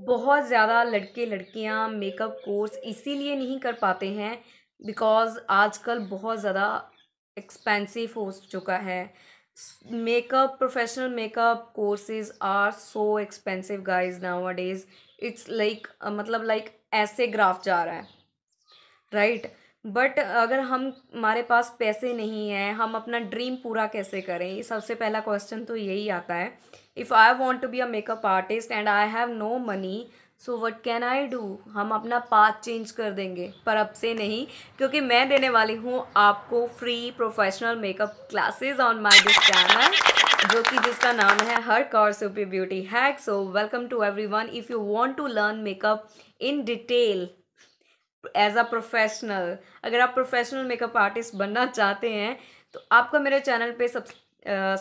बहुत ज़्यादा लड़के लड़कियां मेकअप कोर्स इसीलिए नहीं कर पाते हैं बिकॉज़ आजकल बहुत ज़्यादा एक्सपेंसिव हो चुका है makeup professional makeup courses are so expensive guys nowadays it's like मतलब लाइक like, ऐसे ग्राफ जा रहा है राइट right? बट अगर हम हमारे पास पैसे नहीं हैं हम अपना ड्रीम पूरा कैसे करें ये सबसे पहला क्वेश्चन तो यही आता है if I want to be a makeup artist and I have no money so what can I do हम अपना पाथ चेंज कर देंगे पर अब से नहीं क्योंकि मैं देने वाली हूँ आपको free professional makeup classes on my this channel जो कि जिसका नाम है हर कॉर सुपी beauty hack so welcome to everyone if you want to learn makeup in detail as a professional अगर आप प्रोफेशनल मेकअप आर्टिस्ट बनना चाहते हैं तो आपका मेरे चैनल पे सब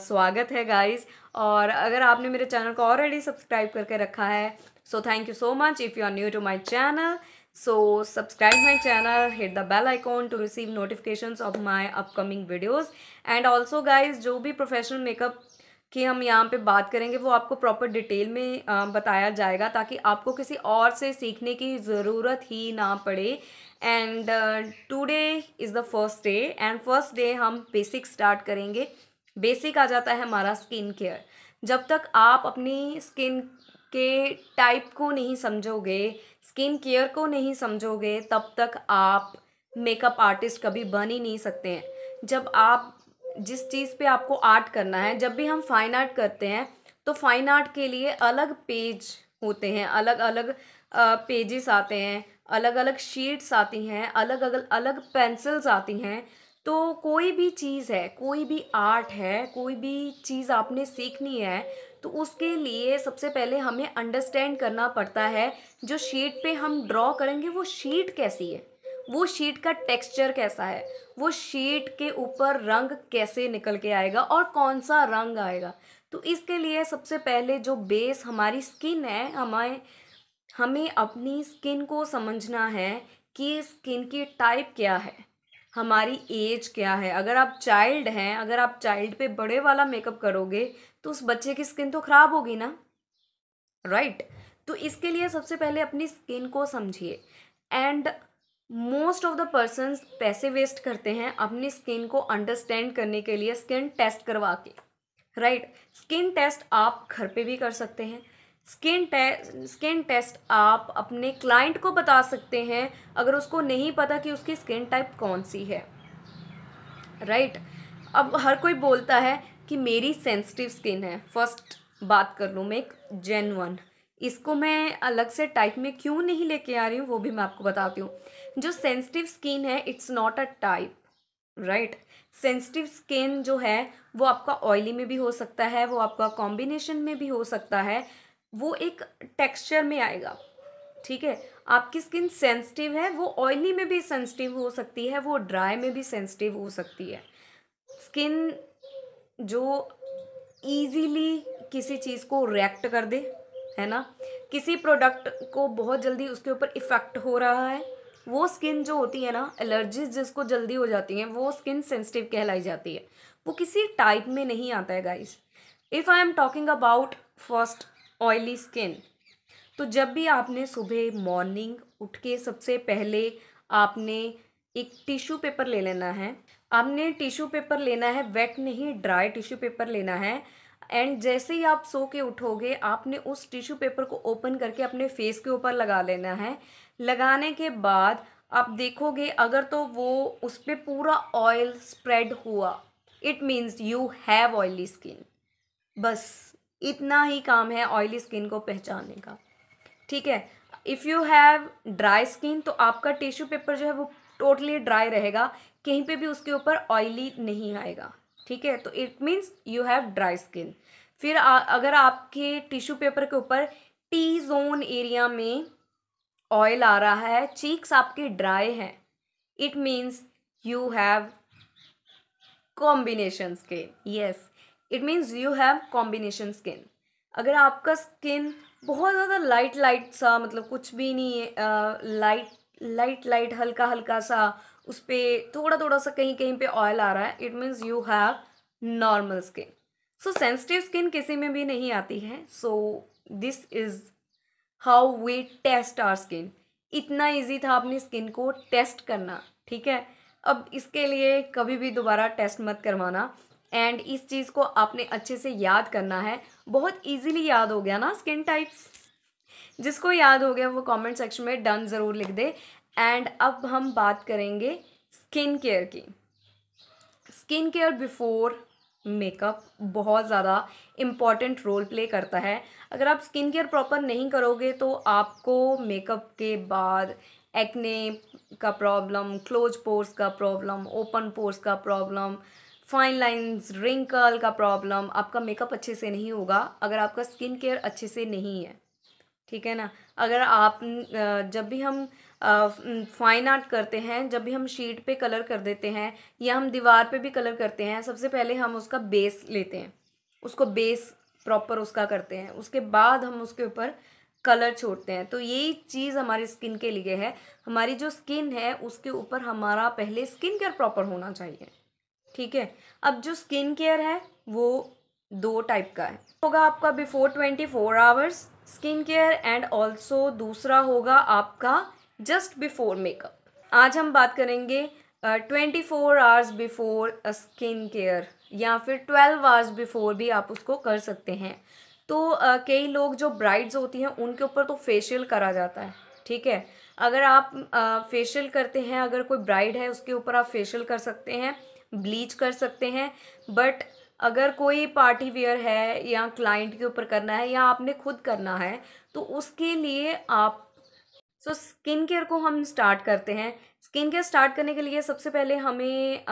स्वागत है गाइस और अगर आपने मेरे चैनल को ऑलरेडी सब्सक्राइब करके रखा है so thank you so much if you are new to my channel so subscribe my channel hit the bell icon to receive notification of my upcoming videos and also guys जो भी professional makeup कि हम यहाँ पे बात करेंगे वो आपको प्रॉपर डिटेल में बताया जाएगा ताकि आपको किसी और से सीखने की ज़रूरत ही ना पड़े and today is the first day and first day हम बेसिक स्टार्ट करेंगे बेसिक आ जाता है हमारा स्किन केयर जब तक आप अपनी स्किन के टाइप को नहीं समझोगे स्किन केयर को नहीं समझोगे तब तक आप मेकअप आर्टिस्ट कभी बन ही नहीं सकते हैं जब आप जिस चीज़ पे आपको आर्ट करना है जब भी हम फाइन आर्ट करते हैं तो फाइन आर्ट के लिए अलग पेज होते हैं अलग अलग पेजेस आते हैं अलग अलग शीट्स आती हैं अलग अलग अलग पेंसिल्स आती हैं तो कोई भी चीज़ है कोई भी आर्ट है कोई भी चीज़ आपने सीखनी है तो उसके लिए सबसे पहले हमें अंडरस्टैंड करना पड़ता है जो शीट पे हम ड्रॉ करेंगे वो शीट कैसी है वो शीट का टेक्सचर कैसा है वो शीट के ऊपर रंग कैसे निकल के आएगा और कौन सा रंग आएगा तो इसके लिए सबसे पहले जो बेस हमारी स्किन है हमारे हमें अपनी स्किन को समझना है कि स्किन की टाइप क्या है हमारी एज क्या है अगर आप चाइल्ड हैं अगर आप चाइल्ड पे बड़े वाला मेकअप करोगे तो उस बच्चे की स्किन तो ख़राब होगी ना राइट right? तो इसके लिए सबसे पहले अपनी स्किन को समझिए and most of the person पैसे वेस्ट करते हैं अपनी स्किन को अंडरस्टैंड करने के लिए स्किन टेस्ट करवा के राइट स्किन टेस्ट आप घर पे भी कर सकते हैं स्किन टे स्किन टेस्ट आप अपने क्लाइंट को बता सकते हैं अगर उसको नहीं पता कि उसकी स्किन टाइप कौन सी है राइट right? अब हर कोई बोलता है कि मेरी सेंसिटिव स्किन है फर्स्ट बात कर लूँ मैं एक जेनवन इसको मैं अलग से टाइप में क्यों नहीं लेके आ रही हूँ वो भी मैं आपको बताती हूँ जो सेंसिटिव स्किन है it's not a type right sensitive skin जो है वो आपका ऑयली में भी हो सकता है वो आपका कॉम्बिनेशन में भी हो सकता है वो एक टेक्सचर में आएगा ठीक है आपकी स्किन सेंसिटिव है वो ऑयली में भी सेंसिटिव हो सकती है वो ड्राई में भी सेंसिटिव हो सकती है स्किन जो ईजीली किसी चीज़ को रिएक्ट कर दे है ना किसी प्रोडक्ट को बहुत जल्दी उसके ऊपर इफ़ेक्ट हो रहा है वो स्किन जो होती है ना एलर्जीज जिसको जल्दी हो जाती हैं वो स्किन सेंसिटिव कहलाई जाती है वो किसी टाइप में नहीं आता है guys if I am talking about first oily skin तो जब भी आपने सुबह मॉर्निंग उठ के सबसे पहले आपने एक टिश्यू पेपर ले लेना है आपने टिश्यू पेपर लेना है वेट नहीं ड्राई टिश्यू पेपर लेना है एंड जैसे ही आप सो के उठोगे आपने उस टिश्यू पेपर को ओपन करके अपने फेस के ऊपर लगा लेना है लगाने के बाद आप देखोगे अगर तो वो उस पर पूरा ऑयल स्प्रेड हुआ it means you have oily skin बस इतना ही काम है ऑयली स्किन को पहचानने का ठीक है if you have dry skin तो आपका टिश्यू पेपर जो है वो टोटली ड्राई रहेगा कहीं पे भी उसके ऊपर ऑयली नहीं आएगा ठीक है तो it means you have dry skin फिर आ, अगर आपके टिश्यू पेपर के ऊपर टी जोन एरिया में ऑयल आ रहा है चीक्स आपके ड्राई हैं it means you have combination skin yes it means you have combination skin अगर आपका स्किन बहुत ज़्यादा लाइट लाइट सा मतलब कुछ भी नहीं लाइट लाइट लाइट हल्का हल्का सा उस पर थोड़ा थोड़ा सा कहीं कहीं पे ऑयल आ रहा है it means you have normal skin so sensitive skin किसी में भी नहीं आती है so this is how we test our skin इतना ईजी था अपनी स्किन को टेस्ट करना ठीक है अब इसके लिए कभी भी दोबारा टेस्ट मत करवाना एंड इस चीज़ को आपने अच्छे से याद करना है बहुत ईजीली याद हो गया ना स्किन टाइप्स जिसको याद हो गया वो कमेंट सेक्शन में डन ज़रूर लिख दे एंड अब हम बात करेंगे स्किन केयर की स्किन केयर बिफोर मेकअप बहुत ज़्यादा इम्पॉर्टेंट रोल प्ले करता है अगर आप स्किन केयर प्रॉपर नहीं करोगे तो आपको मेकअप के बाद एक्ने का प्रॉब्लम क्लोज पोर्स का प्रॉब्लम ओपन पोर्स का प्रॉब्लम फाइन लाइंस रिंकल का प्रॉब्लम आपका मेकअप अच्छे से नहीं होगा अगर आपका स्किन केयर अच्छे से नहीं है ठीक है ना अगर आप जब भी हम फाइन आर्ट करते हैं जब भी हम शीट पे कलर कर देते हैं या हम दीवार पे भी कलर करते हैं सबसे पहले हम उसका बेस लेते हैं उसको बेस प्रॉपर उसका करते हैं उसके बाद हम उसके ऊपर कलर छोड़ते हैं तो यही चीज़ हमारी स्किन के लिए है हमारी जो स्किन है उसके ऊपर हमारा पहले स्किन केयर प्रॉपर होना चाहिए ठीक है अब जो स्किन केयर है वो दो टाइप का है होगा आपका before twenty four hours skin care and also दूसरा होगा आपका जस्ट बिफोर मेकअप आज हम बात करेंगे twenty four hours before skin care या फिर ट्वेल्व आवर्स बिफोर भी आप उसको कर सकते हैं तो uh, कई लोग जो ब्राइड्स होती हैं उनके ऊपर तो फेशियल करा जाता है ठीक है अगर आप फेशियल uh, करते हैं अगर कोई ब्राइड है उसके ऊपर आप फेशियल कर सकते हैं ब्लीच कर सकते हैं बट अगर कोई पार्टी वेयर है या क्लाइंट के ऊपर करना है या आपने खुद करना है तो उसके लिए आप सो स्किन केयर को हम स्टार्ट करते हैं स्किन केयर स्टार्ट करने के लिए सबसे पहले हमें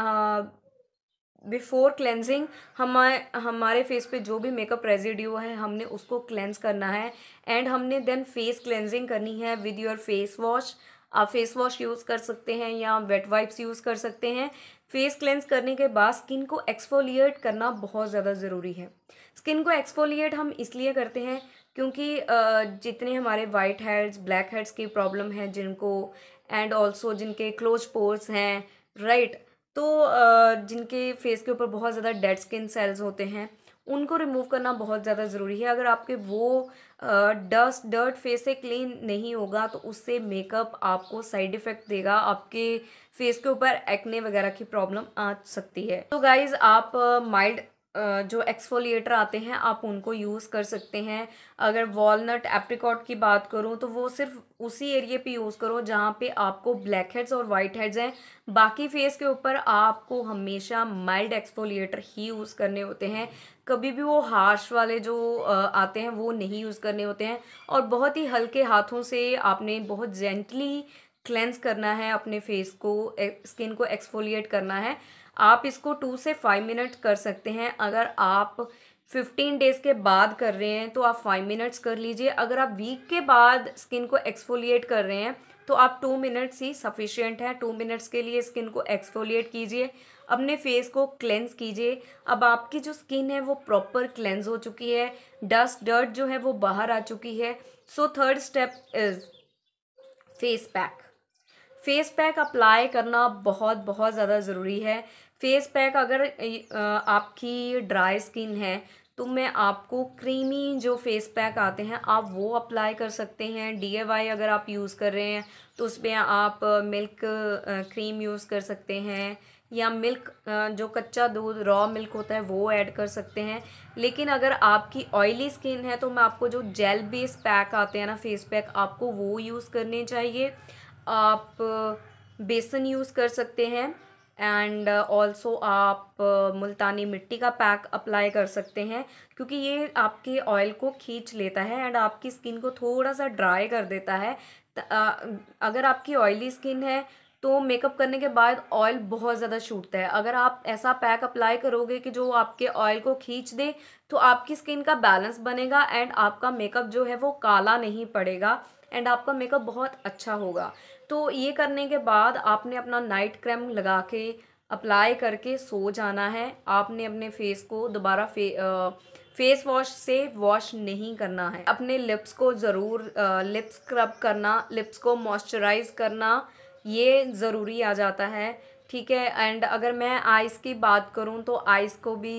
बिफोर क्लेंजिंग हमारे हमारे फेस पे जो भी मेकअप रेजिड्यू है हमने उसको क्लेंज करना है एंड हमने देन फेस क्लेंजिंग करनी है विद योर फेस वॉश आप फेस वॉश यूज़ कर सकते हैं या वेट वाइप्स यूज़ कर सकते हैं फेस क्लेंस करने के बाद स्किन को एक्सफोलिएट करना बहुत ज़्यादा ज़रूरी है स्किन को एक्सफोलिएट हम इसलिए करते हैं क्योंकि जितने हमारे वाइट हेड्स ब्लैक हेड्स की प्रॉब्लम है जिनको एंड ऑल्सो जिनके क्लोज पोर्स हैं राइट तो जिनके फेस के ऊपर बहुत ज़्यादा डेड स्किन सेल्स होते हैं उनको रिमूव करना बहुत ज़्यादा ज़रूरी है अगर आपके वो डस्ट डर्ट फेस से क्लीन नहीं होगा तो उससे मेकअप आपको साइड इफ़ेक्ट देगा आपके फेस के ऊपर एक्ने वगैरह की प्रॉब्लम आ सकती है तो गाइज़ आप माइल्ड जो एक्सफोलिएटर आते हैं आप उनको यूज़ कर सकते हैं अगर वॉलनट एप्रिकॉट की बात करूँ तो वो सिर्फ उसी एरिए पे यूज़ करो जहाँ पे आपको ब्लैक हेड्स और वाइट हेड्स हैं बाकी फेस के ऊपर आपको हमेशा माइल्ड एक्सफोलिएटर ही यूज़ करने होते हैं कभी भी वो हार्श वाले जो आते हैं वो नहीं यूज़ करने होते हैं और बहुत ही हल्के हाथों से आपने बहुत जेंटली क्लेंस करना है अपने फेस को स्किन को एक्सफोलिएट करना है आप इसको टू से फाइव मिनट कर सकते हैं अगर आप फिफ्टीन डेज़ के बाद कर रहे हैं तो आप फाइव मिनट्स कर लीजिए अगर आप वीक के बाद स्किन को एक्सफोलिएट कर रहे हैं तो आप टू मिनट्स ही सफिशियंट है टू मिनट्स के लिए स्किन को एक्सफोलिएट कीजिए अपने फेस को क्लेंस कीजिए अब आपकी जो स्किन है वो प्रॉपर क्लेंस हो चुकी है डस्ट डर्ट जो है वो बाहर आ चुकी है so third step is face pack face pack apply करना बहुत बहुत ज़्यादा ज़रूरी है फेस पैक अगर आपकी ड्राई स्किन है तो मैं आपको क्रीमी जो फेस पैक आते हैं आप वो अप्लाई कर सकते हैं डी अगर आप यूज़ कर रहे हैं तो उसमें आप मिल्क क्रीम यूज़ कर सकते हैं या मिल्क जो कच्चा दूध रॉ मिल्क होता है वो ऐड कर सकते हैं लेकिन अगर आपकी ऑयली स्किन है तो मैं आपको जो जेल बेस पैक आते हैं ना फेस पैक आपको वो यूज़ करने चाहिए आप बेसन यूज़ कर सकते हैं एंड ऑल्सो आप मुल्तानी मिट्टी का पैक अप्लाई कर सकते हैं क्योंकि ये आपके ऑयल को खींच लेता है एंड आपकी स्किन को थोड़ा सा ड्राई कर देता है अगर आपकी ऑयली स्किन है तो मेकअप करने के बाद ऑयल बहुत ज़्यादा छूटता है अगर आप ऐसा पैक अप्लाई करोगे कि जो आपके ऑयल को खींच दे तो आपकी स्किन का बैलेंस बनेगा एंड आपका मेकअप जो है वो काला नहीं पड़ेगा एंड आपका मेकअप बहुत अच्छा होगा तो ये करने के बाद आपने अपना नाइट क्रीम लगा के अप्लाई करके सो जाना है आपने अपने फेस को दोबारा फे आ, फेस वॉश से वॉश नहीं करना है अपने लिप्स को ज़रूर लिप्स स्क्रब करना लिप्स को मॉइस्चराइज करना ये ज़रूरी आ जाता है ठीक है एंड अगर मैं आइस की बात करूँ तो आइस को भी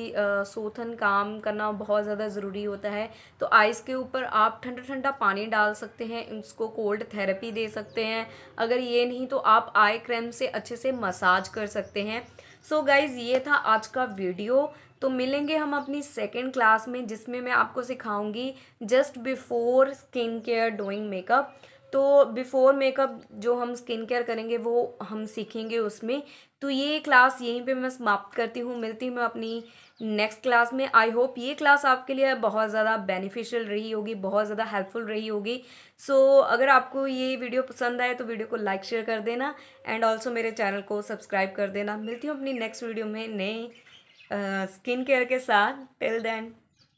सोथन काम करना बहुत ज़्यादा ज़रूरी होता है तो आइस के ऊपर आप ठंडा ठंडा पानी डाल सकते हैं उसको कोल्ड थेरेपी दे सकते हैं अगर ये नहीं तो आप आई क्रीम से अच्छे से मसाज कर सकते हैं सो so गाइज़ ये था आज का वीडियो तो मिलेंगे हम अपनी सेकेंड क्लास में जिसमें मैं आपको सिखाऊंगी just before skin care doing makeup तो बिफ़ोर मेकअप जो हम स्किन केयर करेंगे वो हम सीखेंगे उसमें तो ये क्लास यहीं पे मैं समाप्त करती हूँ मिलती हूँ मैं अपनी नेक्स्ट क्लास में आई होप ये क्लास आपके लिए बहुत ज़्यादा बेनिफिशियल रही होगी बहुत ज़्यादा हेल्पफुल रही होगी सो so, अगर आपको ये वीडियो पसंद आए तो वीडियो को लाइक शेयर कर देना एंड ऑल्सो मेरे चैनल को सब्सक्राइब कर देना मिलती हूँ अपनी नेक्स्ट वीडियो में नए स्किन केयर के साथ टिल देन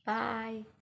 बाय